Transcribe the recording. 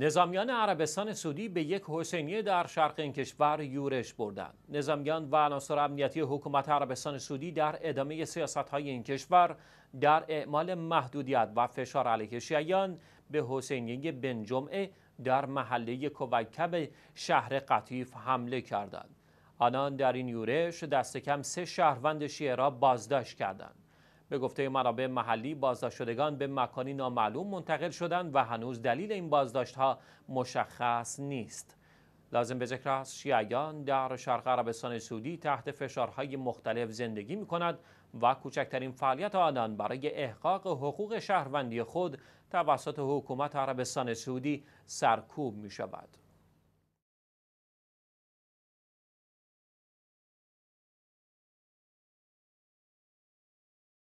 نظامیان عربستان سعودی به یک حسینیه در شرق این کشور یورش بردند. نظامیان و عناصر امنیتی حکومت عربستان سعودی در ادامه سیاست های این کشور در اعمال محدودیت و فشار علیه شیعیان به حسینیه بن جمعه در محله کوکب شهر قطیف حمله کردند. آنان در این یورش دست کم سه شهروند شیعه را بازداشت کردند. به گفته منابع محلی بازداشت شدگان به مکانی نامعلوم منتقل شدند و هنوز دلیل این بازداشت ها مشخص نیست لازم به ذکر است شیعیان در شرق عربستان سعودی تحت فشارهای مختلف زندگی می کند و کوچکترین فعالیت آنان برای احقاق حقوق شهروندی خود توسط حکومت عربستان سعودی سرکوب می شود.